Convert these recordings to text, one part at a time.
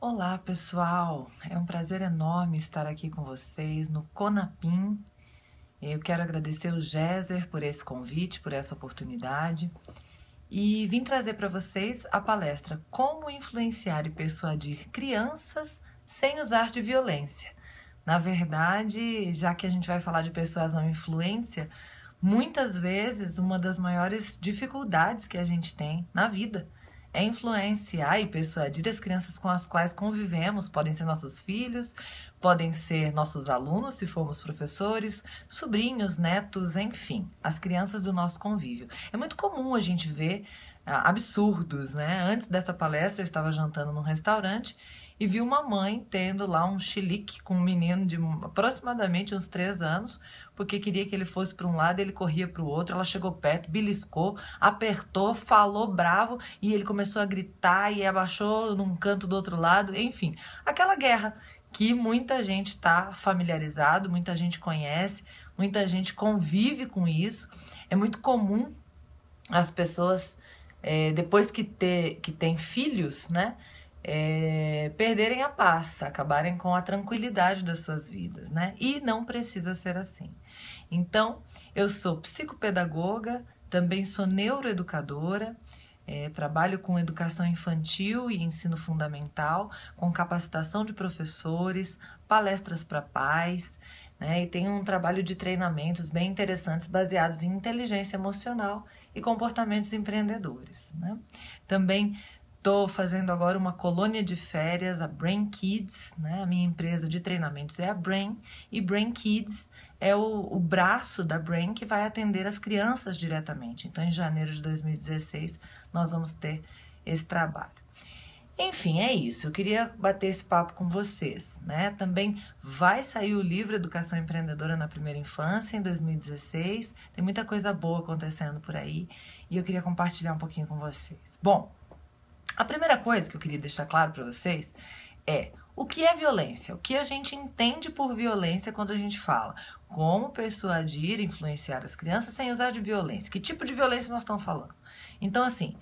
Olá, pessoal. É um prazer enorme estar aqui com vocês no Conapim. Eu quero agradecer o Géser por esse convite, por essa oportunidade. E vim trazer para vocês a palestra Como influenciar e persuadir crianças sem usar de violência. Na verdade, já que a gente vai falar de persuasão e influência, muitas vezes uma das maiores dificuldades que a gente tem na vida é influenciar e persuadir as crianças com as quais convivemos. Podem ser nossos filhos, podem ser nossos alunos, se formos professores, sobrinhos, netos, enfim, as crianças do nosso convívio. É muito comum a gente ver ah, absurdos, né? Antes dessa palestra, eu estava jantando num restaurante e vi uma mãe tendo lá um chilique com um menino de aproximadamente uns três anos, porque queria que ele fosse para um lado, ele corria para o outro, ela chegou perto, beliscou, apertou, falou bravo e ele começou a gritar e abaixou num canto do outro lado, enfim, aquela guerra que muita gente está familiarizado, muita gente conhece, muita gente convive com isso. É muito comum as pessoas é, depois que ter que tem filhos, né? é, perderem a paz, acabarem com a tranquilidade das suas vidas, né? E não precisa ser assim. Então, eu sou psicopedagoga, também sou neuroeducadora, é, trabalho com educação infantil e ensino fundamental, com capacitação de professores, palestras para pais, né? E tenho um trabalho de treinamentos bem interessantes baseados em inteligência emocional e comportamentos empreendedores, né? Também Estou fazendo agora uma colônia de férias, a Brain Kids, né? A minha empresa de treinamentos é a Brain e Brain Kids é o, o braço da Brain que vai atender as crianças diretamente. Então, em janeiro de 2016, nós vamos ter esse trabalho. Enfim, é isso. Eu queria bater esse papo com vocês, né? Também vai sair o livro Educação Empreendedora na Primeira Infância em 2016. Tem muita coisa boa acontecendo por aí e eu queria compartilhar um pouquinho com vocês. Bom, a primeira coisa que eu queria deixar claro para vocês é o que é violência, o que a gente entende por violência quando a gente fala como persuadir, influenciar as crianças sem usar de violência. Que tipo de violência nós estamos falando? Então, assim,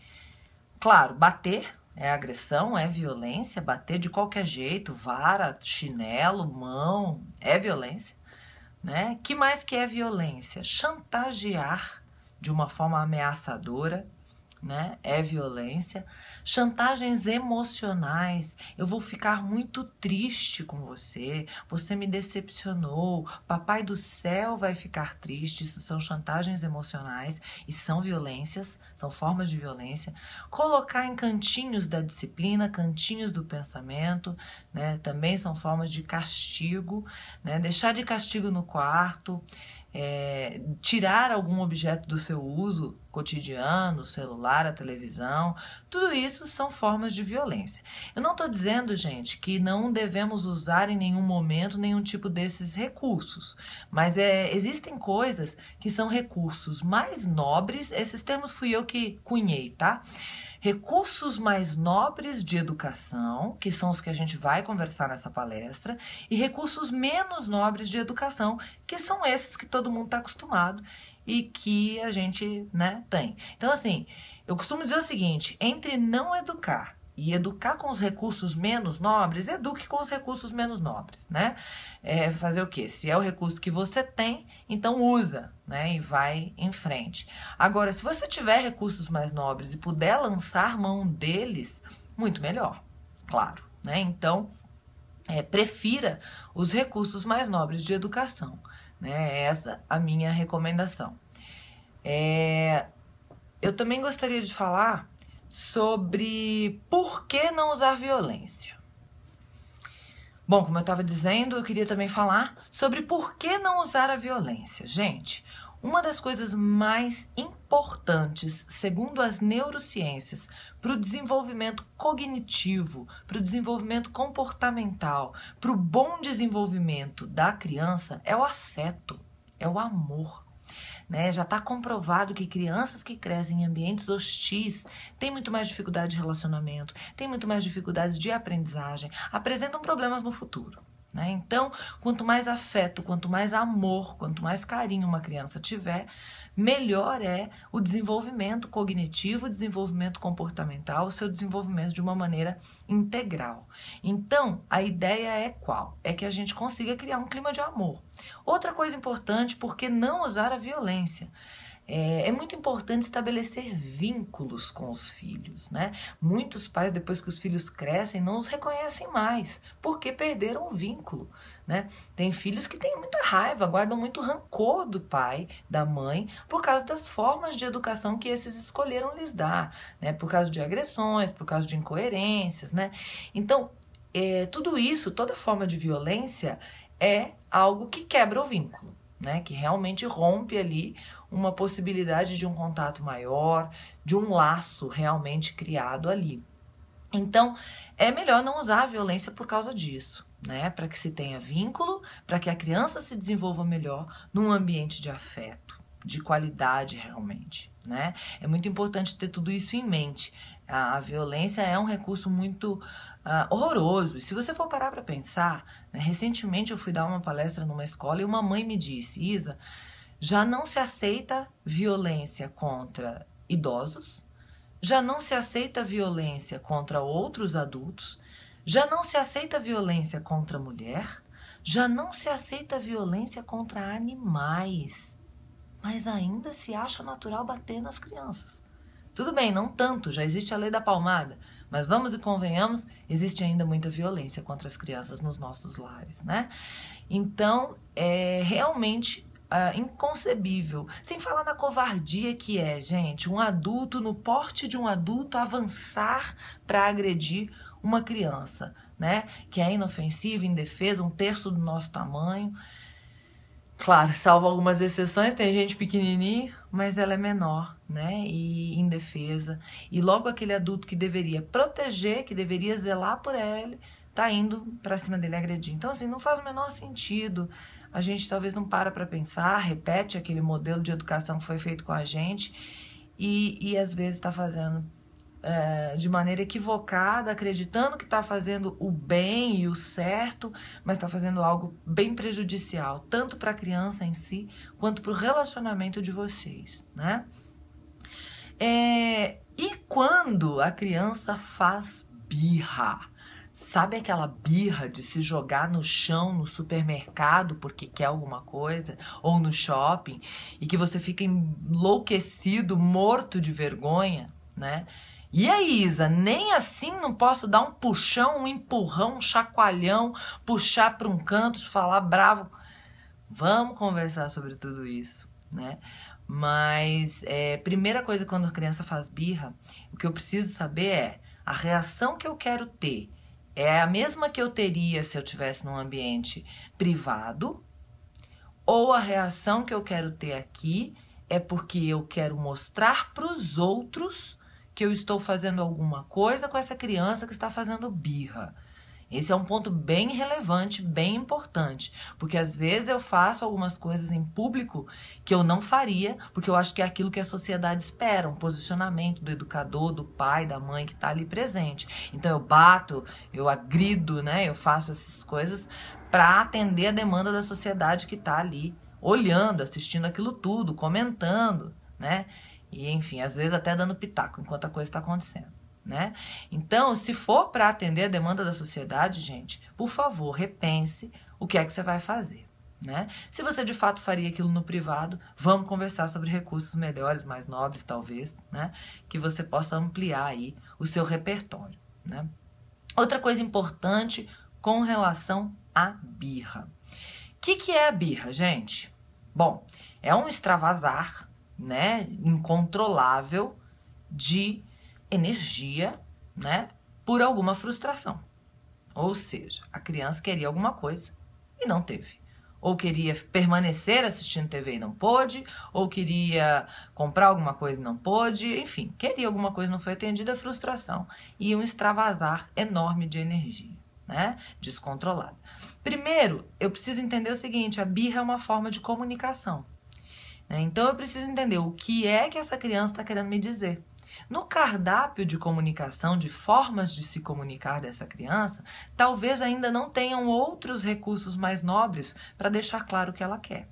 claro, bater é agressão, é violência, bater de qualquer jeito, vara, chinelo, mão, é violência. Né? Que mais que é violência? Chantagear de uma forma ameaçadora né? É violência. Chantagens emocionais. Eu vou ficar muito triste com você. Você me decepcionou. Papai do céu vai ficar triste. Isso são chantagens emocionais e são violências, são formas de violência. Colocar em cantinhos da disciplina, cantinhos do pensamento, né? Também são formas de castigo, né? Deixar de castigo no quarto é, tirar algum objeto do seu uso cotidiano, celular, a televisão, tudo isso são formas de violência. Eu não estou dizendo, gente, que não devemos usar em nenhum momento nenhum tipo desses recursos, mas é, existem coisas que são recursos mais nobres, esses termos fui eu que cunhei, tá? recursos mais nobres de educação, que são os que a gente vai conversar nessa palestra, e recursos menos nobres de educação, que são esses que todo mundo está acostumado e que a gente né, tem. Então, assim, eu costumo dizer o seguinte: entre não educar e educar com os recursos menos nobres, eduque com os recursos menos nobres, né? É fazer o quê? Se é o recurso que você tem, então usa, né? E vai em frente. Agora, se você tiver recursos mais nobres e puder lançar mão deles, muito melhor, claro, né? Então, é, prefira os recursos mais nobres de educação, né? Essa é a minha recomendação. É... Eu também gostaria de falar sobre por que não usar violência. Bom, como eu estava dizendo, eu queria também falar sobre por que não usar a violência. Gente, uma das coisas mais importantes, segundo as neurociências, para o desenvolvimento cognitivo, para o desenvolvimento comportamental, para o bom desenvolvimento da criança é o afeto, é o amor. Né? Já está comprovado que crianças que crescem em ambientes hostis têm muito mais dificuldade de relacionamento, têm muito mais dificuldades de aprendizagem, apresentam problemas no futuro. Né? Então, quanto mais afeto, quanto mais amor, quanto mais carinho uma criança tiver, melhor é o desenvolvimento cognitivo, o desenvolvimento comportamental, o seu desenvolvimento de uma maneira integral. Então, a ideia é qual? É que a gente consiga criar um clima de amor. Outra coisa importante, por que não usar a violência? É, é, muito importante estabelecer vínculos com os filhos, né? Muitos pais, depois que os filhos crescem, não os reconhecem mais, porque perderam o vínculo, né? Tem filhos que têm muita raiva, guardam muito rancor do pai, da mãe, por causa das formas de educação que esses escolheram lhes dar, né? Por causa de agressões, por causa de incoerências, né? Então, é, tudo isso, toda forma de violência é algo que quebra o vínculo, né? Que realmente rompe ali uma possibilidade de um contato maior, de um laço realmente criado ali. Então, é melhor não usar a violência por causa disso, né? Para que se tenha vínculo, para que a criança se desenvolva melhor num ambiente de afeto, de qualidade realmente, né? É muito importante ter tudo isso em mente. A, a violência é um recurso muito uh, horroroso. E se você for parar para pensar, né? recentemente eu fui dar uma palestra numa escola e uma mãe me disse, Isa, já não se aceita violência contra idosos, já não se aceita violência contra outros adultos, já não se aceita violência contra mulher, já não se aceita violência contra animais. Mas ainda se acha natural bater nas crianças. Tudo bem, não tanto, já existe a lei da palmada, mas vamos e convenhamos, existe ainda muita violência contra as crianças nos nossos lares, né? Então, é, realmente ah, inconcebível. Sem falar na covardia que é, gente, um adulto no porte de um adulto avançar para agredir uma criança, né? Que é inofensiva, indefesa, um terço do nosso tamanho. Claro, salvo algumas exceções, tem gente pequenininha, mas ela é menor, né? E indefesa. E logo aquele adulto que deveria proteger, que deveria zelar por ele, tá indo para cima dele agredir. Então, assim, não faz o menor sentido a gente talvez não para para pensar, repete aquele modelo de educação que foi feito com a gente e, e às vezes está fazendo é, de maneira equivocada, acreditando que está fazendo o bem e o certo, mas está fazendo algo bem prejudicial, tanto para a criança em si, quanto para o relacionamento de vocês, né? É, e quando a criança faz birra? Sabe aquela birra de se jogar no chão no supermercado porque quer alguma coisa ou no shopping e que você fica enlouquecido, morto de vergonha, né? E aí, Isa, nem assim não posso dar um puxão, um empurrão, um chacoalhão, puxar para um canto, falar bravo. Vamos conversar sobre tudo isso, né? Mas é, primeira coisa quando a criança faz birra, o que eu preciso saber é a reação que eu quero ter é a mesma que eu teria se eu tivesse num ambiente privado, ou a reação que eu quero ter aqui é porque eu quero mostrar para os outros que eu estou fazendo alguma coisa com essa criança que está fazendo birra. Esse é um ponto bem relevante, bem importante, porque às vezes eu faço algumas coisas em público que eu não faria, porque eu acho que é aquilo que a sociedade espera, um posicionamento do educador, do pai, da mãe que está ali presente. Então eu bato, eu agrido, né? Eu faço essas coisas para atender a demanda da sociedade que está ali olhando, assistindo aquilo tudo, comentando, né? E enfim, às vezes até dando pitaco enquanto a coisa está acontecendo né? Então, se for para atender a demanda da sociedade, gente, por favor, repense o que é que você vai fazer. Né? Se você de fato faria aquilo no privado, vamos conversar sobre recursos melhores, mais nobres, talvez, né? que você possa ampliar aí o seu repertório. Né? Outra coisa importante com relação à birra. O que, que é a birra, gente? Bom, é um extravasar né, incontrolável de energia, né, por alguma frustração. Ou seja, a criança queria alguma coisa e não teve. Ou queria permanecer assistindo TV e não pôde, ou queria comprar alguma coisa e não pôde, enfim, queria alguma coisa e não foi atendida, frustração e um extravasar enorme de energia, né? Descontrolada. Primeiro, eu preciso entender o seguinte: a birra é uma forma de comunicação. Né? Então eu preciso entender o que é que essa criança está querendo me dizer. No cardápio de comunicação, de formas de se comunicar dessa criança, talvez ainda não tenham outros recursos mais nobres para deixar claro o que ela quer.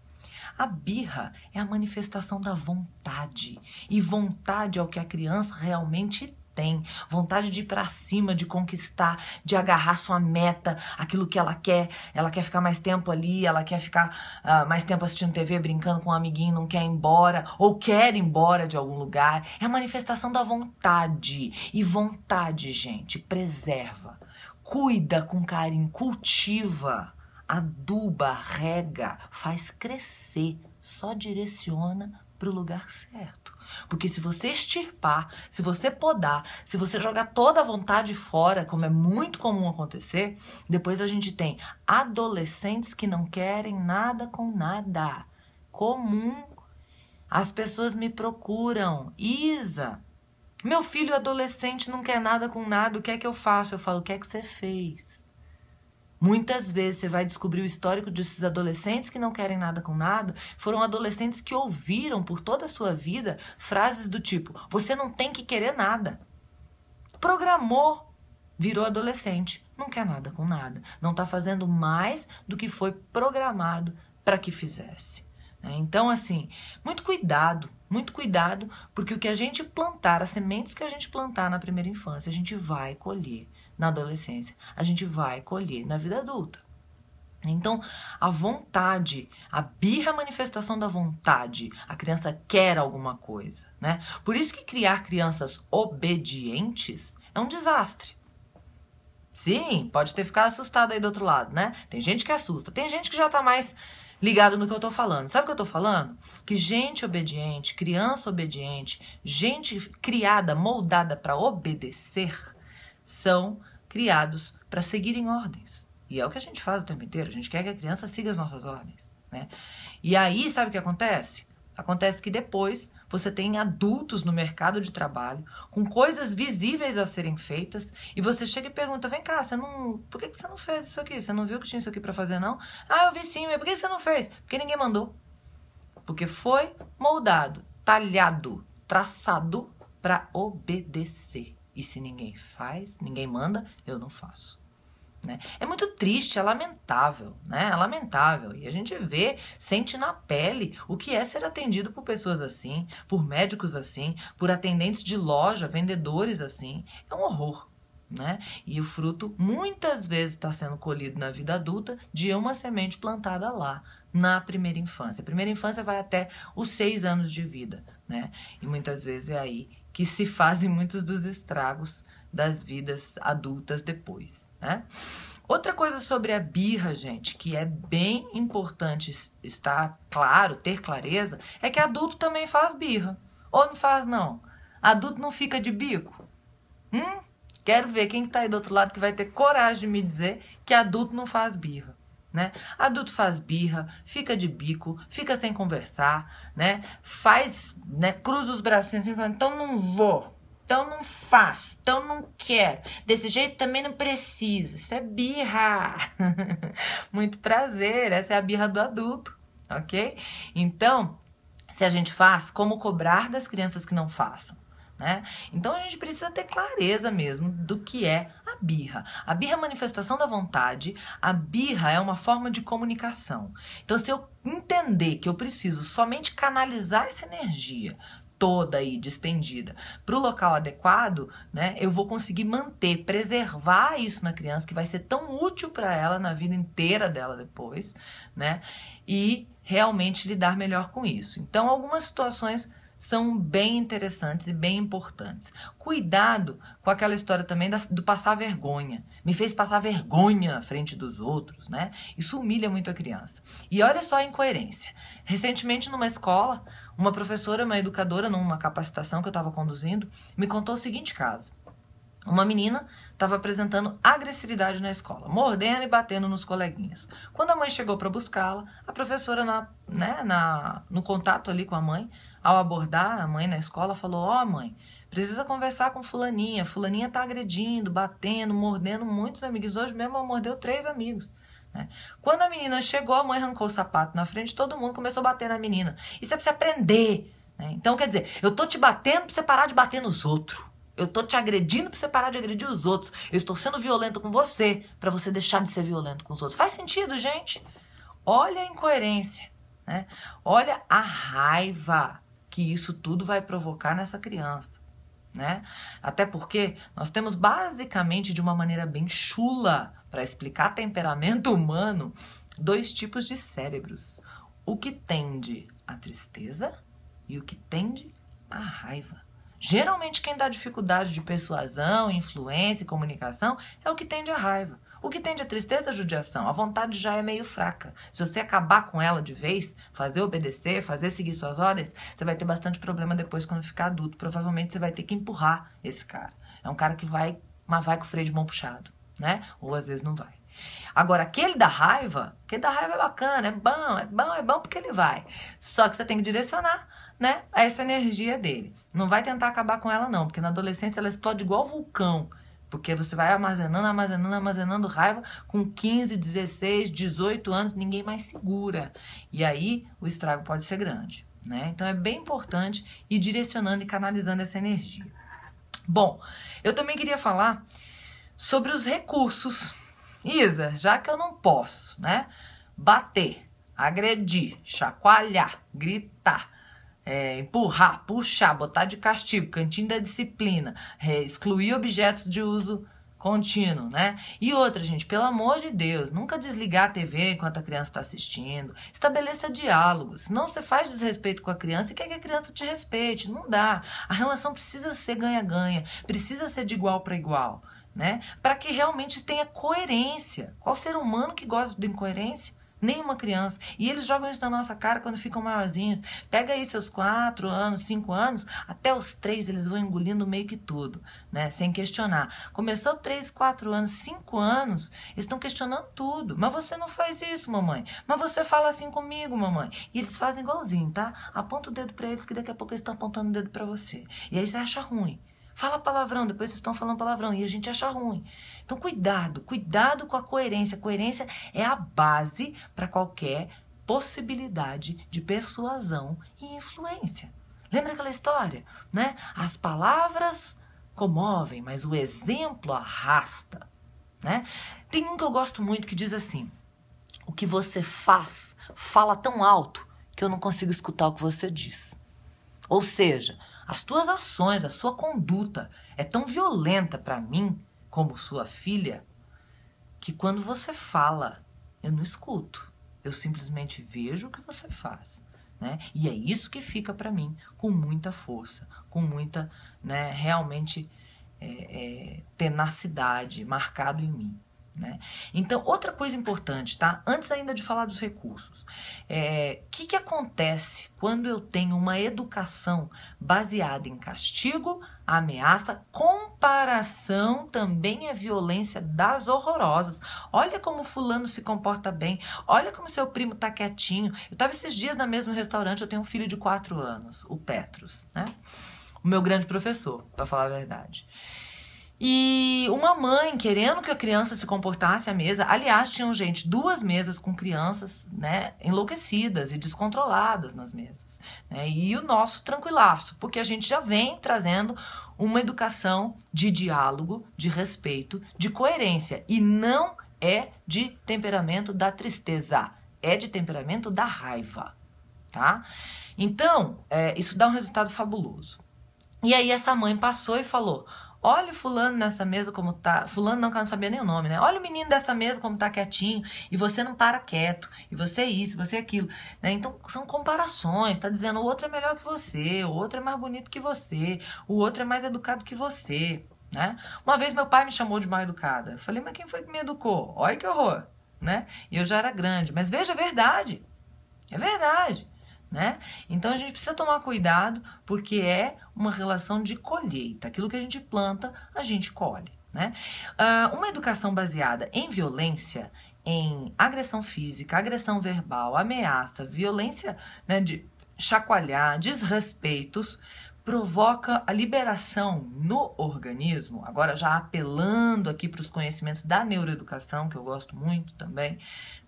A birra é a manifestação da vontade, e vontade é o que a criança realmente tem, vontade de ir para cima, de conquistar, de agarrar sua meta, aquilo que ela quer. Ela quer ficar mais tempo ali, ela quer ficar uh, mais tempo assistindo TV, brincando com um amiguinho, não quer ir embora, ou quer ir embora de algum lugar. É a manifestação da vontade. E vontade, gente, preserva, cuida com carinho, cultiva, aduba, rega, faz crescer, só direciona para o lugar certo. Porque se você extirpar, se você podar, se você jogar toda a vontade fora, como é muito comum acontecer, depois a gente tem adolescentes que não querem nada com nada. Comum. As pessoas me procuram. Isa, meu filho adolescente não quer nada com nada, o que é que eu faço? Eu falo, o que é que você fez? Muitas vezes você vai descobrir o histórico desses adolescentes que não querem nada com nada, foram adolescentes que ouviram por toda a sua vida frases do tipo: você não tem que querer nada. Programou, virou adolescente, não quer nada com nada, não está fazendo mais do que foi programado para que fizesse. Né? Então, assim, muito cuidado, muito cuidado, porque o que a gente plantar, as sementes que a gente plantar na primeira infância, a gente vai colher na adolescência, a gente vai colher na vida adulta. Então, a vontade, a birra é a manifestação da vontade. A criança quer alguma coisa, né? Por isso que criar crianças obedientes é um desastre. Sim, pode ter ficado assustado aí do outro lado, né? Tem gente que assusta, tem gente que já tá mais ligado no que eu tô falando. Sabe o que eu tô falando? Que gente obediente, criança obediente, gente criada, moldada para obedecer, são criados para seguirem ordens. E é o que a gente faz o tempo inteiro. A gente quer que a criança siga as nossas ordens. Né? E aí, sabe o que acontece? Acontece que depois você tem adultos no mercado de trabalho com coisas visíveis a serem feitas e você chega e pergunta: vem cá, você não, por que, que você não fez isso aqui? Você não viu que tinha isso aqui para fazer, não? Ah, eu vi sim, mas por que você não fez? Porque ninguém mandou. Porque foi moldado, talhado, traçado para obedecer. E se ninguém faz, ninguém manda, eu não faço. Né? É muito triste, é lamentável, né? É lamentável. E a gente vê, sente na pele o que é ser atendido por pessoas assim, por médicos assim, por atendentes de loja, vendedores assim. É um horror. Né? E o fruto muitas vezes está sendo colhido na vida adulta de uma semente plantada lá, na primeira infância. A primeira infância vai até os seis anos de vida, né? E muitas vezes é aí que se fazem muitos dos estragos das vidas adultas depois, né? Outra coisa sobre a birra, gente, que é bem importante estar claro, ter clareza, é que adulto também faz birra. Ou não faz, não. Adulto não fica de bico. Hum? Quero ver quem está aí do outro lado que vai ter coragem de me dizer que adulto não faz birra né? Adulto faz birra, fica de bico, fica sem conversar, né? Faz, né? Cruza os bracinhos assim, fala, então não vou, então não faço, então não quero. Desse jeito também não precisa. Isso é birra. Muito prazer, essa é a birra do adulto, ok? Então, se a gente faz, como cobrar das crianças que não façam? Né? Então a gente precisa ter clareza mesmo do que é a birra. A birra é a manifestação da vontade, a birra é uma forma de comunicação. Então, se eu entender que eu preciso somente canalizar essa energia toda aí despendida para o local adequado, né, eu vou conseguir manter, preservar isso na criança que vai ser tão útil para ela na vida inteira dela depois, né? E realmente lidar melhor com isso. Então, algumas situações são bem interessantes e bem importantes. Cuidado com aquela história também da, do passar vergonha. Me fez passar vergonha à frente dos outros, né? Isso humilha muito a criança. E olha só a incoerência. Recentemente, numa escola, uma professora, uma educadora, numa capacitação que eu estava conduzindo, me contou o seguinte caso. Uma menina estava apresentando agressividade na escola, mordendo e batendo nos coleguinhas. Quando a mãe chegou para buscá-la, a professora, na, né, na, no contato ali com a mãe, ao abordar a mãe na escola, falou: Ó, oh, mãe, precisa conversar com Fulaninha. Fulaninha tá agredindo, batendo, mordendo muitos amigos. Hoje mesmo ela mordeu três amigos. Né? Quando a menina chegou, a mãe arrancou o sapato na frente, todo mundo começou a bater na menina. Isso é pra você aprender. Né? Então, quer dizer, eu tô te batendo pra você parar de bater nos outros. Eu tô te agredindo pra você parar de agredir os outros. Eu estou sendo violento com você para você deixar de ser violento com os outros. Faz sentido, gente? Olha a incoerência, né? Olha a raiva que isso tudo vai provocar nessa criança. Né? Até porque nós temos basicamente, de uma maneira bem chula, para explicar temperamento humano, dois tipos de cérebros: o que tende à tristeza e o que tende à raiva. Geralmente, quem dá dificuldade de persuasão, influência e comunicação é o que tende à raiva. O que tem de tristeza é judiação. A vontade já é meio fraca. Se você acabar com ela de vez, fazer obedecer, fazer seguir suas ordens, você vai ter bastante problema depois quando ficar adulto. Provavelmente você vai ter que empurrar esse cara. É um cara que vai, mas vai com o freio de mão puxado, né? Ou às vezes não vai. Agora, aquele da raiva, aquele da raiva é bacana, é bom, é bom, é bom porque ele vai. Só que você tem que direcionar né, essa energia dele. Não vai tentar acabar com ela, não, porque na adolescência ela explode igual vulcão. Porque você vai armazenando, armazenando, armazenando raiva com 15, 16, 18 anos, ninguém mais segura. E aí o estrago pode ser grande. Né? Então é bem importante ir direcionando e canalizando essa energia. Bom, eu também queria falar sobre os recursos. Isa, já que eu não posso, né? Bater, agredir, chacoalhar, gritar, é, empurrar, puxar, botar de castigo, cantinho da disciplina, é, excluir objetos de uso contínuo, né? E outra, gente, pelo amor de Deus, nunca desligar a TV enquanto a criança está assistindo. Estabeleça diálogos. Senão você faz desrespeito com a criança e quer que a criança te respeite. Não dá. A relação precisa ser ganha-ganha, precisa ser de igual para igual, né? Para que realmente tenha coerência. Qual ser humano que gosta de incoerência? nenhuma criança. E eles jogam isso na nossa cara quando ficam maiorzinhos. Pega aí seus quatro anos, cinco anos, até os três eles vão engolindo meio que tudo, né? Sem questionar. Começou três, quatro anos, cinco anos, eles estão questionando tudo. Mas você não faz isso, mamãe. Mas você fala assim comigo, mamãe. E eles fazem igualzinho, tá? Aponta o dedo para eles que daqui a pouco eles estão apontando o dedo para você. E aí você acha ruim. Fala palavrão, depois vocês estão falando palavrão e a gente acha ruim. Então, cuidado, cuidado com a coerência. A coerência é a base para qualquer possibilidade de persuasão e influência. Lembra aquela história, né? As palavras comovem, mas o exemplo arrasta, né? Tem um que eu gosto muito que diz assim: o que você faz fala tão alto que eu não consigo escutar o que você diz. Ou seja, as tuas ações, a sua conduta é tão violenta para mim, como sua filha, que quando você fala, eu não escuto. Eu simplesmente vejo o que você faz. Né? E é isso que fica para mim, com muita força, com muita, né, realmente, é, é, tenacidade marcado em mim. Né? Então, outra coisa importante, tá? Antes ainda de falar dos recursos, o é, que, que acontece quando eu tenho uma educação baseada em castigo, ameaça, comparação também a violência das horrorosas. Olha como fulano se comporta bem, olha como seu primo tá quietinho. Eu tava esses dias no mesmo restaurante, eu tenho um filho de 4 anos, o Petros, né? O meu grande professor, para falar a verdade. E uma mãe querendo que a criança se comportasse à mesa. Aliás, tinham, gente, duas mesas com crianças né, enlouquecidas e descontroladas nas mesas. Né? E o nosso tranquilaço, porque a gente já vem trazendo uma educação de diálogo, de respeito, de coerência. E não é de temperamento da tristeza, é de temperamento da raiva. Tá? Então, é, isso dá um resultado fabuloso. E aí essa mãe passou e falou. Olha o fulano nessa mesa como tá. Fulano não, que eu não sabia nem o nome, né? Olha o menino dessa mesa como tá quietinho. E você não para quieto. E você é isso, você é aquilo. Né? Então são comparações. Tá dizendo o outro é melhor que você, o outro é mais bonito que você, o outro é mais educado que você. Né? Uma vez meu pai me chamou de mal educada. Eu falei, mas quem foi que me educou? Olha que horror. Né? E eu já era grande. Mas veja, a verdade. É verdade né? Então a gente precisa tomar cuidado porque é uma relação de colheita. Aquilo que a gente planta, a gente colhe, né? Uh, uma educação baseada em violência, em agressão física, agressão verbal, ameaça, violência né, de chacoalhar, desrespeitos, provoca a liberação no organismo, agora já apelando aqui para os conhecimentos da neuroeducação, que eu gosto muito também,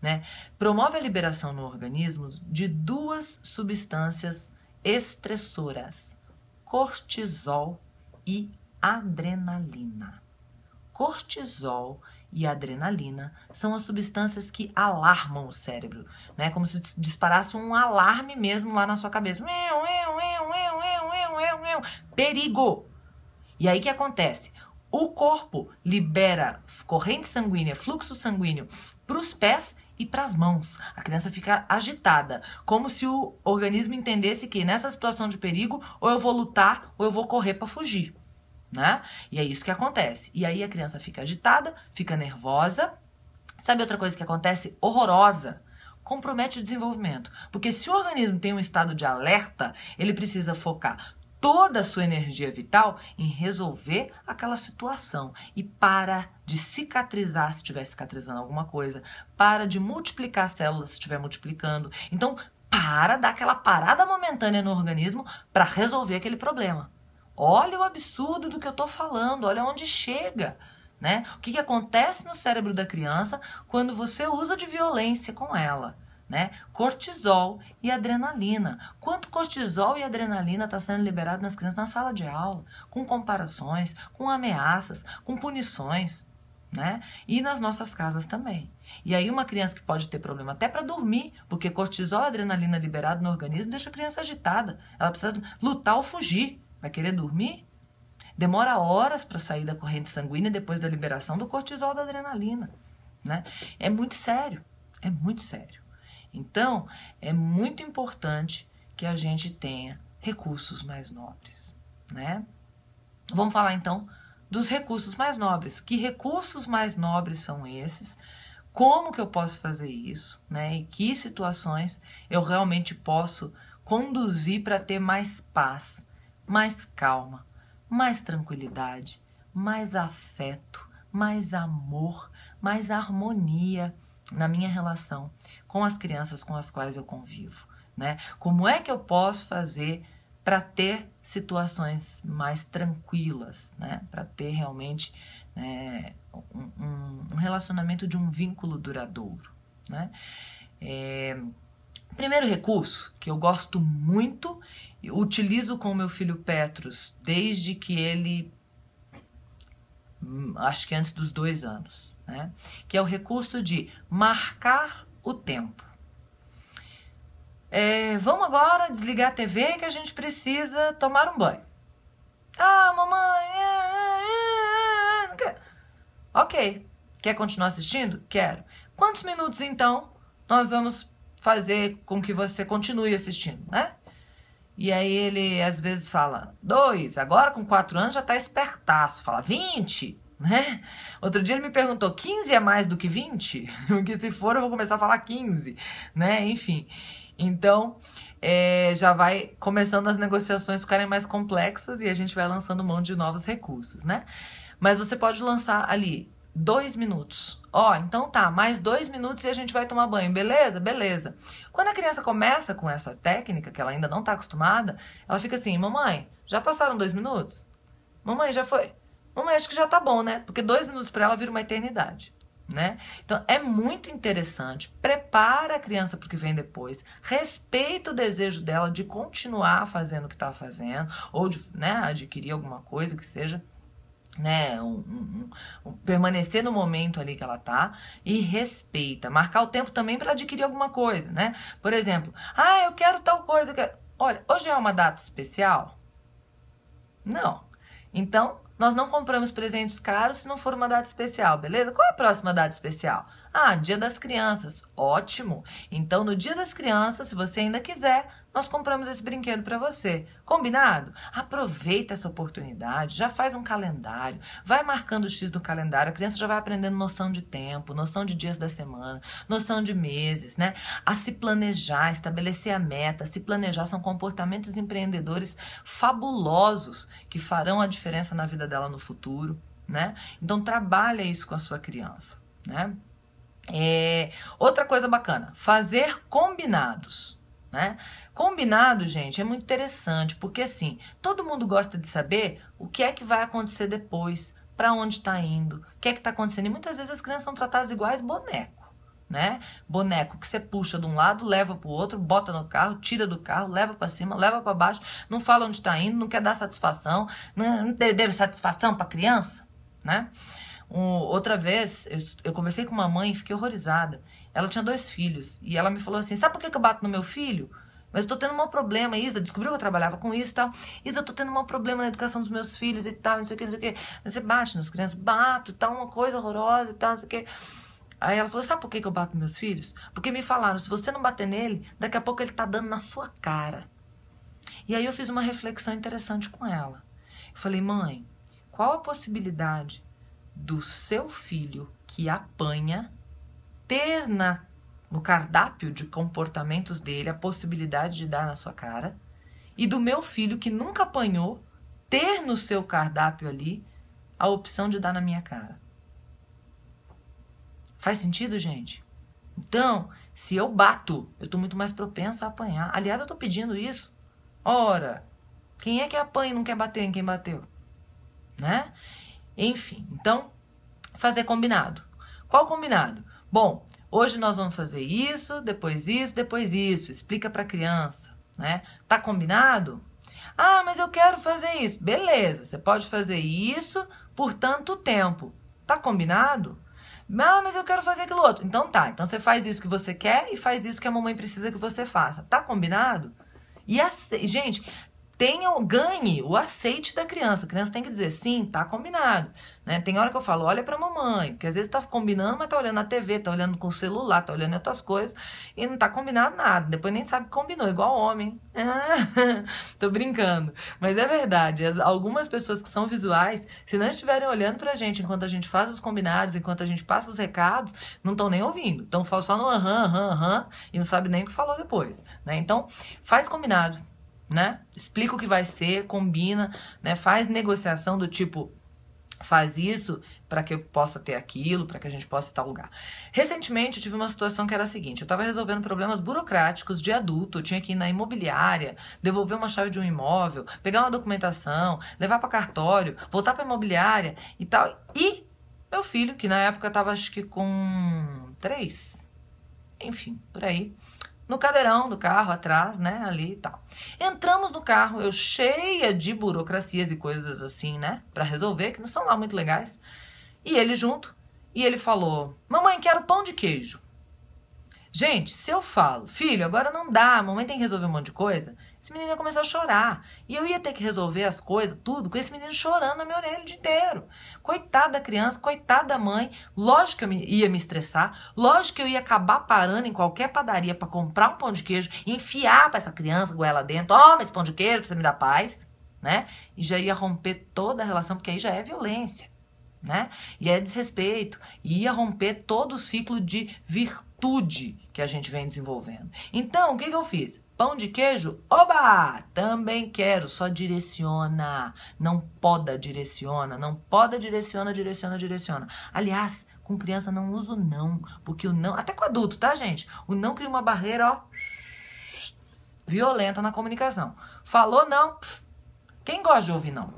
né? Promove a liberação no organismo de duas substâncias estressoras: cortisol e adrenalina. Cortisol e adrenalina são as substâncias que alarmam o cérebro, né? Como se disparasse um alarme mesmo lá na sua cabeça. Meu, meu, perigo. E aí que acontece? O corpo libera corrente sanguínea, fluxo sanguíneo para os pés e para as mãos. A criança fica agitada, como se o organismo entendesse que nessa situação de perigo, ou eu vou lutar ou eu vou correr para fugir. Né? E é isso que acontece. E aí a criança fica agitada, fica nervosa. Sabe outra coisa que acontece? Horrorosa. Compromete o desenvolvimento. Porque se o organismo tem um estado de alerta, ele precisa focar toda a sua energia vital em resolver aquela situação e para de cicatrizar se estiver cicatrizando alguma coisa, para de multiplicar células se estiver multiplicando. Então, para dar aquela parada momentânea no organismo para resolver aquele problema. Olha o absurdo do que eu estou falando, olha onde chega. Né? O que, que acontece no cérebro da criança quando você usa de violência com ela? né? Cortisol e adrenalina. Quanto cortisol e adrenalina está sendo liberado nas crianças na sala de aula, com comparações, com ameaças, com punições, né? E nas nossas casas também. E aí uma criança que pode ter problema até para dormir, porque cortisol e adrenalina liberado no organismo deixa a criança agitada. Ela precisa lutar ou fugir. Vai querer dormir? Demora horas para sair da corrente sanguínea depois da liberação do cortisol e da adrenalina, né? É muito sério. É muito sério. Então, é muito importante que a gente tenha recursos mais nobres, né? Vamos falar então dos recursos mais nobres. Que recursos mais nobres são esses? Como que eu posso fazer isso, né? E que situações eu realmente posso conduzir para ter mais paz, mais calma, mais tranquilidade, mais afeto, mais amor, mais harmonia na minha relação com as crianças com as quais eu convivo, né? Como é que eu posso fazer para ter situações mais tranquilas, né? Para ter realmente né, um, um, relacionamento de um vínculo duradouro, né? É, primeiro recurso que eu gosto muito, eu utilizo com o meu filho Petros desde que ele, hum, acho que antes dos dois anos, né? que é o recurso de marcar o tempo. É, vamos agora desligar a TV que a gente precisa tomar um banho. Ah, mamãe. É, é, quer. Ok. Quer continuar assistindo? Quero. Quantos minutos então nós vamos fazer com que você continue assistindo, né? E aí ele às vezes fala, dois, agora com quatro anos já tá espertaço, fala, vinte. Né? Outro dia ele me perguntou: 15 é mais do que 20? Porque se for, eu vou começar a falar 15, né? Enfim. Então, é, já vai começando as negociações ficarem mais complexas e a gente vai lançando mão de novos recursos, né? Mas você pode lançar ali dois minutos. Ó, oh, então tá, mais dois minutos e a gente vai tomar banho, beleza? Beleza. Quando a criança começa com essa técnica, que ela ainda não tá acostumada, ela fica assim: mamãe, já passaram dois minutos? Mamãe, já foi. Bom, acho que já tá bom, né? Porque dois minutos para ela vira uma eternidade. Né? Então é muito interessante. Prepara a criança para o que vem depois. Respeita o desejo dela de continuar fazendo o que está fazendo ou de né, adquirir alguma coisa que seja. Né, um, um, um, permanecer no momento ali que ela tá e respeita, marcar o tempo também para adquirir alguma coisa, né? Por exemplo, ah, eu quero tal coisa, eu quero... olha, hoje é uma data especial? Não. Então, nós não compramos presentes caros se não for uma data especial, beleza? Qual é a próxima data especial? Ah, Dia das Crianças. Ótimo! Então, no Dia das Crianças, se você ainda quiser, nós compramos esse brinquedo para você. Combinado? Aproveita essa oportunidade, já faz um calendário, vai marcando o X do calendário, a criança já vai aprendendo noção de tempo, noção de dias da semana, noção de meses, né? A se planejar, estabelecer a meta, se planejar são comportamentos empreendedores fabulosos que farão a diferença na vida dela no futuro, né? Então, trabalha isso com a sua criança, né? É, outra coisa bacana, fazer combinados. Né? Combinado, gente, é muito interessante, porque assim, todo mundo gosta de saber o que é que vai acontecer depois, para onde está indo, o que é que está acontecendo. E muitas vezes as crianças são tratadas iguais boneco, né? Boneco que você puxa de um lado, leva para o outro, bota no carro, tira do carro, leva para cima, leva para baixo, não fala onde está indo, não quer dar satisfação, não, deve satisfação para criança, né? Um, outra vez, eu, eu, conversei com uma mãe, e fiquei horrorizada. Ela tinha dois filhos. E ela me falou assim: Sabe por que, que eu bato no meu filho? Mas eu tô tendo um problema, Isa. Descobriu que eu trabalhava com isso e tal. Isa, eu tô tendo um problema na educação dos meus filhos e tal, não sei o que, não sei o que. Mas você bate nas crianças, bato, tal, tá uma coisa horrorosa e tal, não sei o que. Aí ela falou: Sabe por que, que eu bato nos meus filhos? Porque me falaram: se você não bater nele, daqui a pouco ele tá dando na sua cara. E aí eu fiz uma reflexão interessante com ela. Eu falei: Mãe, qual a possibilidade do seu filho que apanha ter na, no cardápio de comportamentos dele a possibilidade de dar na sua cara e do meu filho que nunca apanhou ter no seu cardápio ali a opção de dar na minha cara. Faz sentido, gente? Então, se eu bato, eu estou muito mais propensa a apanhar. Aliás, eu estou pedindo isso. Ora, quem é que apanha e não quer bater em quem bateu? Né? Enfim, então, fazer combinado. Qual combinado? Bom, hoje nós vamos fazer isso, depois isso, depois isso. Explica para a criança, né? Tá combinado? Ah, mas eu quero fazer isso. Beleza, você pode fazer isso por tanto tempo. Tá combinado? Ah, mas eu quero fazer aquilo outro. Então tá, então você faz isso que você quer e faz isso que a mamãe precisa que você faça. Tá combinado? E assim, gente, tenha, ganhe o aceite da criança. A criança tem que dizer, sim, tá combinado. Né? Tem hora que eu falo, olha pra mamãe, porque às vezes tá combinando, mas tá olhando na TV, tá olhando com o celular, tá olhando outras coisas, e não tá combinado nada. Depois nem sabe que combinou, igual homem. tô brincando. Mas é verdade, as, algumas pessoas que são visuais, se não estiverem olhando pra gente enquanto a gente faz os combinados, enquanto a gente passa os recados, não estão nem ouvindo. Estão só no aham, aham, aham, e não sabe nem o que falou depois. Né? Então, faz combinado né? Explica o que vai ser, combina, né? Faz negociação do tipo faz isso para que eu possa ter aquilo, para que a gente possa estar lugar. Recentemente eu tive uma situação que era a seguinte, eu estava resolvendo problemas burocráticos de adulto, eu tinha que ir na imobiliária, devolver uma chave de um imóvel, pegar uma documentação, levar para cartório, voltar para imobiliária e tal. E meu filho, que na época estava acho que com três, enfim, por aí, no cadeirão do carro atrás, né, ali e tal. Entramos no carro, eu cheia de burocracias e coisas assim, né, para resolver, que não são lá muito legais. E ele junto, e ele falou: "Mamãe, quero pão de queijo". Gente, se eu falo: "Filho, agora não dá, mamãe tem que resolver um monte de coisa", esse menino começou a chorar. E eu ia ter que resolver as coisas, tudo, com esse menino chorando na minha orelha o dia inteiro. Coitada da criança, coitada da mãe. Lógico que eu ia me estressar. Lógico que eu ia acabar parando em qualquer padaria para comprar um pão de queijo, enfiar para essa criança goela dentro. Toma esse pão de queijo pra você me dar paz. Né? E já ia romper toda a relação, porque aí já é violência. Né? E é desrespeito, e ia romper todo o ciclo de virtude que a gente vem desenvolvendo. Então, o que, que eu fiz? Pão de queijo? Oba! Também quero, só direciona. Não poda, direciona. Não poda, direciona, direciona, direciona. Aliás, com criança não uso não, porque o não, até com adulto, tá, gente? O não cria uma barreira, ó, violenta na comunicação. Falou não, quem gosta de ouvir não?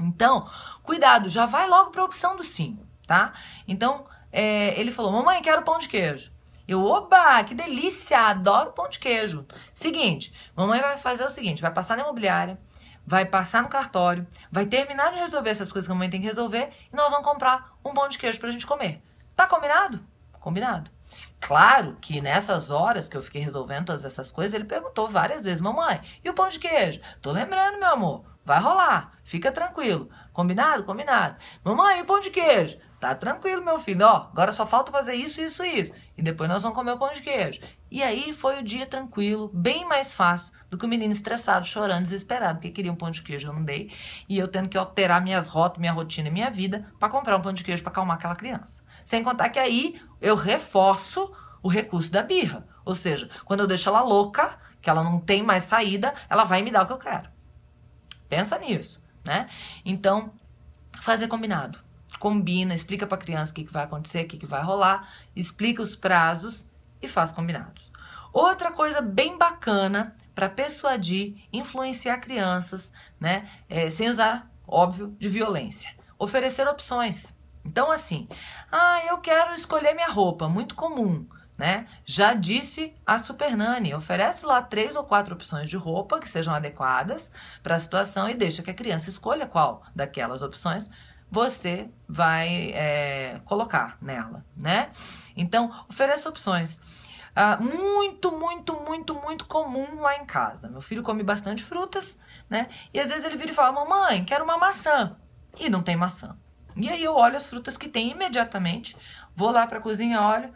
Então, cuidado, já vai logo para a opção do sim, tá? Então, é, ele falou: Mamãe, quero pão de queijo. Eu, oba, que delícia, adoro pão de queijo. Seguinte, mamãe vai fazer o seguinte, vai passar na imobiliária, vai passar no cartório, vai terminar de resolver essas coisas que a mamãe tem que resolver e nós vamos comprar um pão de queijo pra gente comer. Tá combinado? Combinado. Claro que nessas horas que eu fiquei resolvendo todas essas coisas, ele perguntou várias vezes, mamãe, e o pão de queijo? Tô lembrando, meu amor, vai rolar, fica tranquilo. Combinado? Combinado. Mamãe, e o pão de queijo? Tá tranquilo, meu filho. Ó, agora só falta fazer isso, isso e isso. E depois nós vamos comer o pão de queijo. E aí foi o dia tranquilo, bem mais fácil do que o menino estressado, chorando, desesperado, porque queria um pão de queijo, eu não dei. E eu tendo que alterar minhas rotas, minha rotina, minha vida para comprar um pão de queijo para acalmar aquela criança. Sem contar que aí eu reforço o recurso da birra. Ou seja, quando eu deixo ela louca, que ela não tem mais saída, ela vai me dar o que eu quero. Pensa nisso, né? Então, fazer combinado combina, explica para a criança o que, que vai acontecer, o que, que vai rolar, explica os prazos e faz combinados. Outra coisa bem bacana para persuadir, influenciar crianças, né, é, sem usar, óbvio, de violência. Oferecer opções. Então, assim, ah, eu quero escolher minha roupa, muito comum, né? Já disse a Supernani, oferece lá três ou quatro opções de roupa que sejam adequadas para a situação e deixa que a criança escolha qual daquelas opções você vai é, colocar nela, né? Então, ofereça opções. Ah, muito, muito, muito, muito comum lá em casa. Meu filho come bastante frutas, né? E às vezes ele vira e fala: Mamãe, quero uma maçã. E não tem maçã. E aí eu olho as frutas que tem imediatamente, vou lá para a cozinha, olho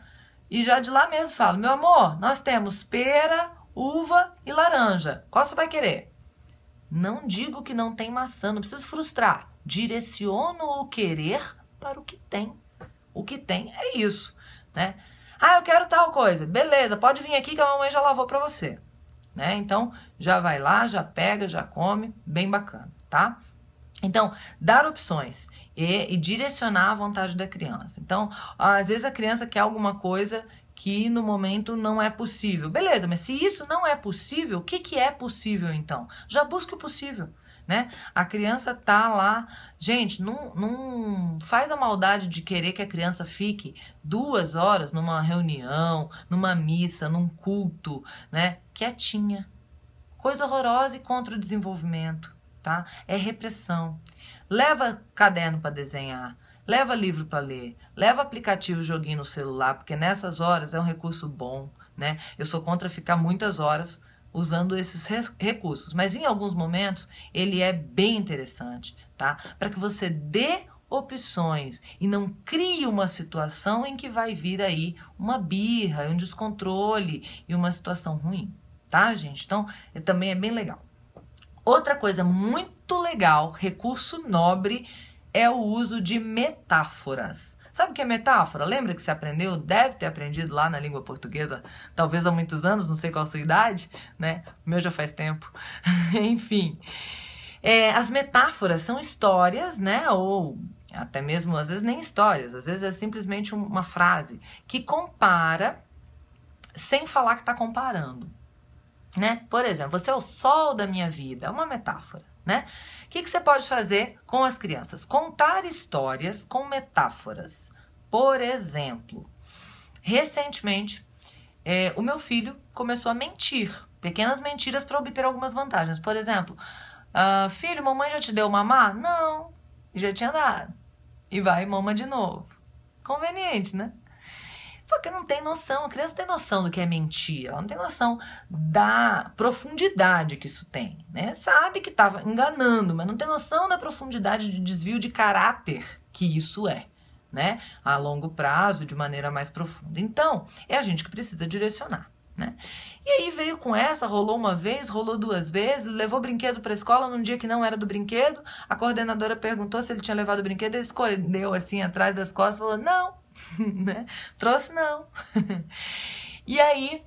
e já de lá mesmo falo: Meu amor, nós temos pera, uva e laranja. Qual você vai querer? Não digo que não tem maçã, não preciso frustrar. Direciono o querer para o que tem. O que tem é isso, né? Ah, eu quero tal coisa. Beleza, pode vir aqui que a mamãe já lavou para você, né? Então, já vai lá, já pega, já come, bem bacana, tá? Então, dar opções e, e direcionar a vontade da criança. Então, às vezes a criança quer alguma coisa que no momento não é possível. Beleza, mas se isso não é possível, o que, que é possível então? Já busque o possível né? A criança tá lá. Gente, não, não faz a maldade de querer que a criança fique duas horas numa reunião, numa missa, num culto, né? Quietinha. Coisa horrorosa e contra o desenvolvimento, tá? É repressão. Leva caderno para desenhar. Leva livro para ler, leva aplicativo joguinho no celular, porque nessas horas é um recurso bom, né? Eu sou contra ficar muitas horas usando esses recursos. Mas em alguns momentos ele é bem interessante, tá? Para que você dê opções e não crie uma situação em que vai vir aí uma birra, um descontrole e uma situação ruim, tá, gente? Então, é, também é bem legal. Outra coisa muito legal, recurso nobre, é o uso de metáforas. Sabe o que é metáfora? Lembra que você aprendeu? Deve ter aprendido lá na língua portuguesa, talvez há muitos anos, não sei qual a sua idade, né? O meu já faz tempo. Enfim. É, as metáforas são histórias, né? Ou até mesmo, às vezes, nem histórias, às vezes é simplesmente uma frase que compara sem falar que está comparando. Né? Por exemplo, você é o sol da minha vida, é uma metáfora né? O que, que você pode fazer com as crianças? Contar histórias com metáforas. Por exemplo, recentemente é, o meu filho começou a mentir, pequenas mentiras para obter algumas vantagens. Por exemplo, ah, filho, mamãe já te deu mamar? Não, já tinha dado. E vai, mama de novo. Conveniente, né? Só que não tem noção, a criança tem noção do que é mentira, ela não tem noção da profundidade que isso tem, né? Sabe que estava enganando, mas não tem noção da profundidade de desvio de caráter que isso é, né? A longo prazo, de maneira mais profunda. Então, é a gente que precisa direcionar. Né? E aí veio com essa, rolou uma vez, rolou duas vezes, levou brinquedo para a escola num dia que não era do brinquedo. A coordenadora perguntou se ele tinha levado o brinquedo, ele escolheu assim atrás das costas, falou: "Não, né? Trouxe não. e aí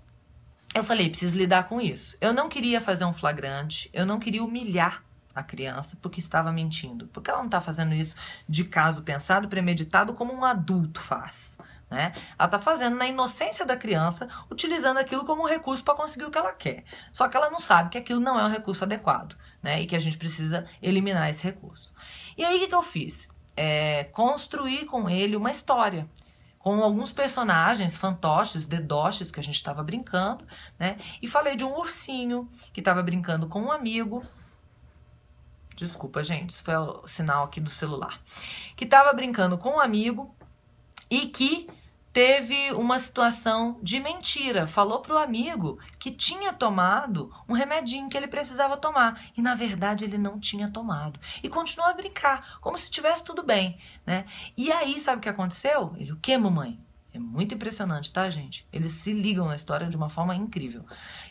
eu falei, preciso lidar com isso. Eu não queria fazer um flagrante, eu não queria humilhar a criança porque estava mentindo. Porque ela não está fazendo isso de caso pensado, premeditado, como um adulto faz. Né? Ela está fazendo na inocência da criança, utilizando aquilo como um recurso para conseguir o que ela quer. Só que ela não sabe que aquilo não é um recurso adequado né? e que a gente precisa eliminar esse recurso. E aí, o que, que eu fiz? É, construir com ele uma história com alguns personagens fantoches, dedoches que a gente estava brincando, né? E falei de um ursinho que estava brincando com um amigo. Desculpa, gente, isso foi o sinal aqui do celular. Que estava brincando com um amigo e que teve uma situação de mentira, falou para o amigo que tinha tomado um remedinho que ele precisava tomar e na verdade ele não tinha tomado e continuou a brincar como se tivesse tudo bem, né? E aí sabe o que aconteceu? Ele o que, mamãe? É muito impressionante, tá, gente? Eles se ligam na história de uma forma incrível.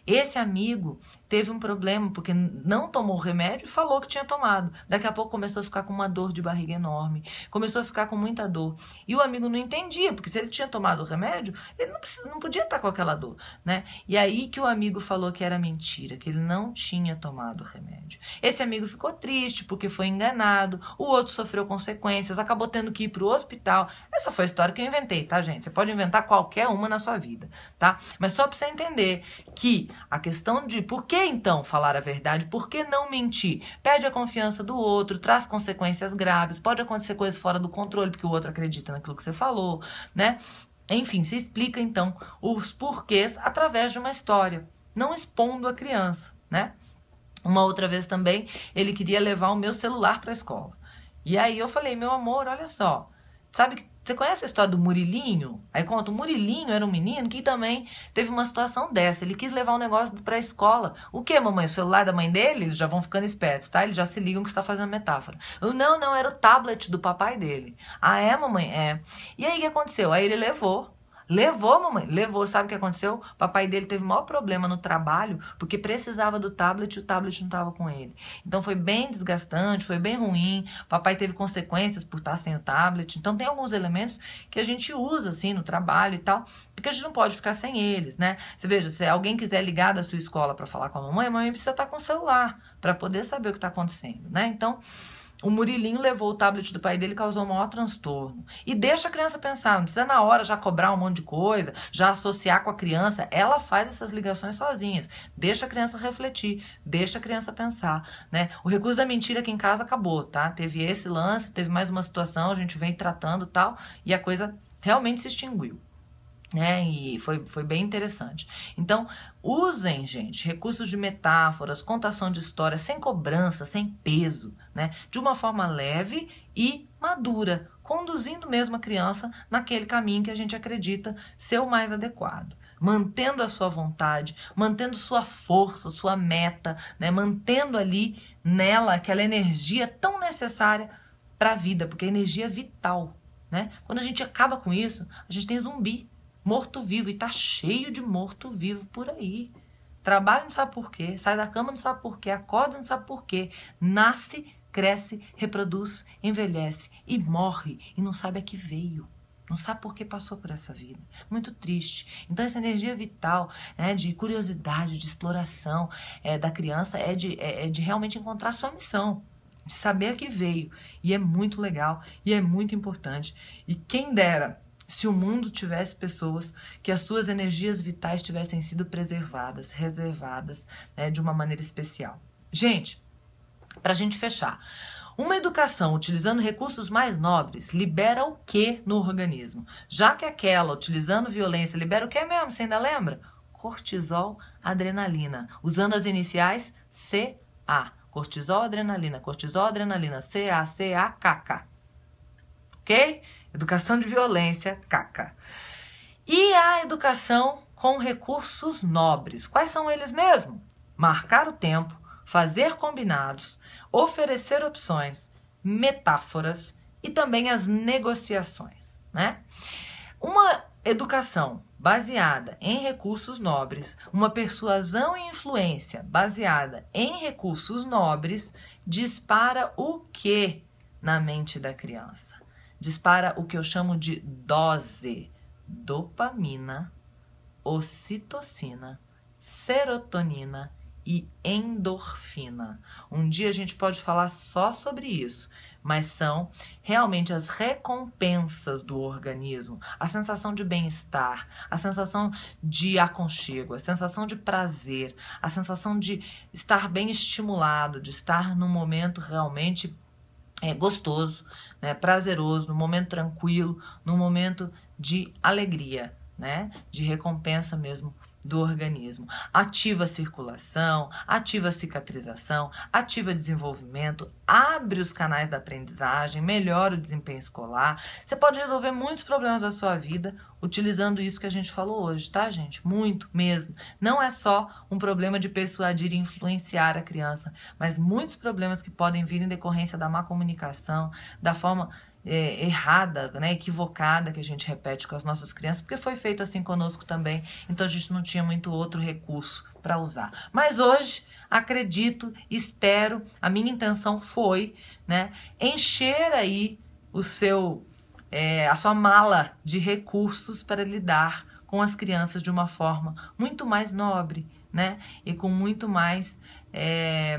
Esse amigo teve um problema porque não tomou o remédio e falou que tinha tomado. Daqui a pouco começou a ficar com uma dor de barriga enorme, começou a ficar com muita dor. E o amigo não entendia, porque se ele tinha tomado o remédio, ele não, precisa, não podia estar com aquela dor, né? E aí que o amigo falou que era mentira, que ele não tinha tomado o remédio. Esse amigo ficou triste porque foi enganado, o outro sofreu consequências, acabou tendo que ir para o hospital. Essa foi a história que eu inventei, tá, gente? Você pode inventar qualquer uma na sua vida, tá? Mas só para você entender que a questão de por que então falar a verdade, por que não mentir, perde a confiança do outro, traz consequências graves, pode acontecer coisas fora do controle, porque o outro acredita naquilo que você falou, né? Enfim, se explica então os porquês através de uma história, não expondo a criança, né? Uma outra vez também, ele queria levar o meu celular para a escola. E aí eu falei, meu amor, olha só, sabe que você conhece a história do Murilinho? Aí conta, o Murilinho era um menino que também teve uma situação dessa. Ele quis levar o um negócio para a escola. O que, mamãe? O celular da mãe dele? Eles já vão ficando espertos, tá? Eles já se ligam que está fazendo a metáfora. Eu, não, não, era o tablet do papai dele. Ah, é, mamãe? É. E aí o que aconteceu? Aí ele levou Levou, mamãe, levou. Sabe o que aconteceu? O papai dele teve o maior problema no trabalho, porque precisava do tablet e o tablet não estava com ele. Então foi bem desgastante, foi bem ruim. O papai teve consequências por estar tá sem o tablet. Então tem alguns elementos que a gente usa, assim, no trabalho e tal, porque a gente não pode ficar sem eles, né? Você veja, se alguém quiser ligar da sua escola para falar com a mamãe, a mamãe precisa estar tá com o celular para poder saber o que está acontecendo, né? Então. O Murilinho levou o tablet do pai dele e causou o maior transtorno. E deixa a criança pensar, não precisa na hora já cobrar um monte de coisa, já associar com a criança. Ela faz essas ligações sozinhas. Deixa a criança refletir, deixa a criança pensar, né? O recurso da mentira aqui em casa acabou, tá? Teve esse lance, teve mais uma situação, a gente vem tratando tal, e a coisa realmente se extinguiu né? E foi, foi bem interessante. Então, usem, gente, recursos de metáforas, contação de histórias sem cobrança, sem peso, né? De uma forma leve e madura, conduzindo mesmo a criança naquele caminho que a gente acredita ser o mais adequado. Mantendo a sua vontade, mantendo sua força, sua meta, né? Mantendo ali nela aquela energia tão necessária para a vida, porque a energia é vital, né? Quando a gente acaba com isso, a gente tem zumbi Morto-vivo, e tá cheio de morto-vivo por aí. Trabalha não sabe por quê, sai da cama não sabe por quê, acorda não sabe por quê, nasce, cresce, reproduz, envelhece e morre e não sabe a que veio. Não sabe por que passou por essa vida. Muito triste. Então, essa energia vital né, de curiosidade, de exploração é, da criança é de, é, é de realmente encontrar sua missão, de saber a que veio. E é muito legal e é muito importante. E quem dera se o mundo tivesse pessoas que as suas energias vitais tivessem sido preservadas, reservadas né, de uma maneira especial. Gente, para a gente fechar, uma educação utilizando recursos mais nobres libera o que no organismo? Já que aquela utilizando violência libera o que mesmo? Você ainda lembra? Cortisol, adrenalina. Usando as iniciais CA. Cortisol, adrenalina, cortisol, adrenalina, CA, CA, KK ok? Educação de violência, caca. E a educação com recursos nobres. Quais são eles mesmo? Marcar o tempo, fazer combinados, oferecer opções, metáforas e também as negociações, né? Uma educação baseada em recursos nobres, uma persuasão e influência baseada em recursos nobres dispara o que na mente da criança? dispara o que eu chamo de dose, dopamina, ocitocina, serotonina e endorfina. Um dia a gente pode falar só sobre isso, mas são realmente as recompensas do organismo, a sensação de bem-estar, a sensação de aconchego, a sensação de prazer, a sensação de estar bem estimulado, de estar num momento realmente é, gostoso, né, prazeroso, num momento tranquilo, num momento de alegria, né, de recompensa mesmo do organismo. Ativa a circulação, ativa a cicatrização, ativa desenvolvimento, abre os canais da aprendizagem, melhora o desempenho escolar. Você pode resolver muitos problemas da sua vida utilizando isso que a gente falou hoje, tá, gente? Muito mesmo. Não é só um problema de persuadir e influenciar a criança, mas muitos problemas que podem vir em decorrência da má comunicação, da forma é, errada, né, equivocada que a gente repete com as nossas crianças, porque foi feito assim conosco também, então a gente não tinha muito outro recurso para usar. Mas hoje, acredito, espero, a minha intenção foi, né, encher aí o seu é, a sua mala de recursos para lidar com as crianças de uma forma muito mais nobre, né, e com muito mais é,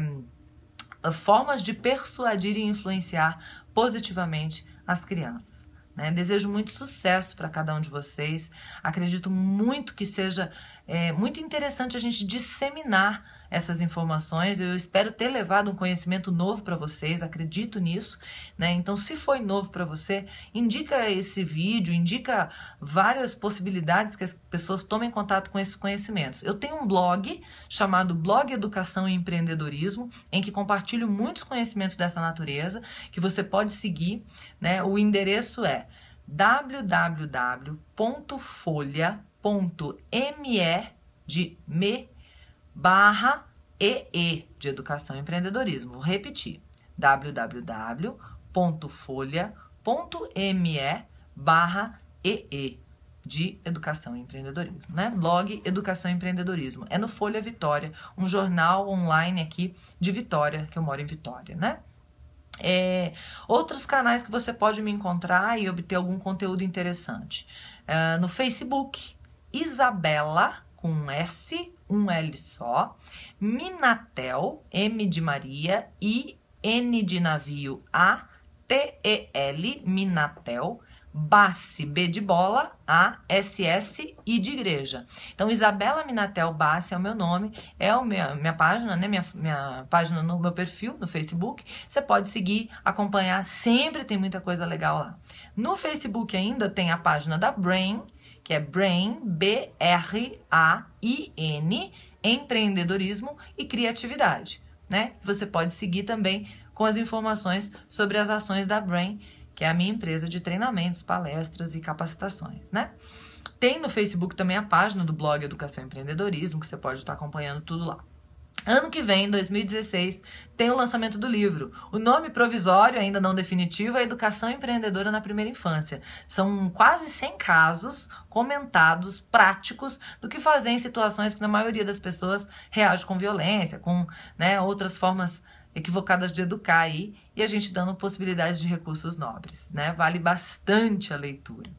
formas de persuadir e influenciar positivamente as crianças. Né? Desejo muito sucesso para cada um de vocês. Acredito muito que seja é, muito interessante a gente disseminar essas informações. Eu espero ter levado um conhecimento novo para vocês, acredito nisso, né? Então, se foi novo para você, indica esse vídeo, indica várias possibilidades que as pessoas tomem contato com esses conhecimentos. Eu tenho um blog chamado Blog Educação e Empreendedorismo, em que compartilho muitos conhecimentos dessa natureza que você pode seguir, né? O endereço é www.folha.me de me barra EE de Educação e Empreendedorismo. Vou repetir, www.folha.me barra EE de Educação e Empreendedorismo, né? Blog Educação e Empreendedorismo. É no Folha Vitória, um jornal online aqui de Vitória, que eu moro em Vitória, né? É, outros canais que você pode me encontrar e obter algum conteúdo interessante. É, no Facebook, Isabela com um S, um L só, Minatel, M de Maria, I, N de navio, A, T, E, L, Minatel, Basse, B de bola, A, S, S, I de igreja. Então, Isabela Minatel Basse é o meu nome, é a minha, minha página, né? Minha, minha página no meu perfil, no Facebook. Você pode seguir, acompanhar, sempre tem muita coisa legal lá. No Facebook ainda tem a página da Brain, que é Brain, B-R-A-I-N, empreendedorismo e criatividade. Né? Você pode seguir também com as informações sobre as ações da Brain, que é a minha empresa de treinamentos, palestras e capacitações. Né? Tem no Facebook também a página do blog Educação e Empreendedorismo, que você pode estar acompanhando tudo lá. Ano que vem, 2016, tem o lançamento do livro. O nome provisório, ainda não definitivo, é Educação Empreendedora na Primeira Infância. São quase 100 casos comentados, práticos, do que fazer em situações que, na maioria das pessoas, reage com violência, com né, outras formas equivocadas de educar aí, e a gente dando possibilidades de recursos nobres. Né? Vale bastante a leitura.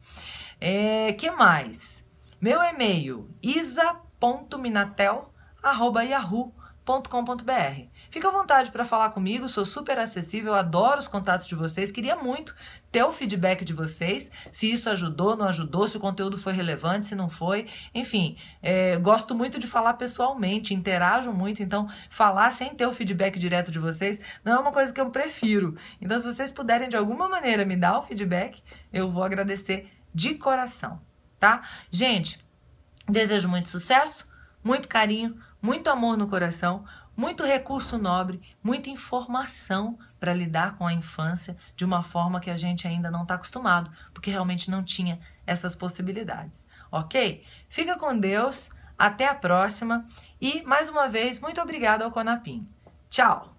É, que mais? Meu e-mail, isa.minatel.com arroba yahoo com.br. Fique à vontade para falar comigo, sou super acessível, adoro os contatos de vocês, queria muito ter o feedback de vocês, se isso ajudou, não ajudou, se o conteúdo foi relevante, se não foi. Enfim, é, gosto muito de falar pessoalmente, interajo muito, então falar sem ter o feedback direto de vocês não é uma coisa que eu prefiro. Então, se vocês puderem de alguma maneira me dar o feedback, eu vou agradecer de coração, tá? Gente, desejo muito sucesso, muito carinho muito amor no coração, muito recurso nobre, muita informação para lidar com a infância de uma forma que a gente ainda não está acostumado, porque realmente não tinha essas possibilidades. Ok? Fica com Deus, até a próxima e mais uma vez, muito obrigado ao Conapim. Tchau!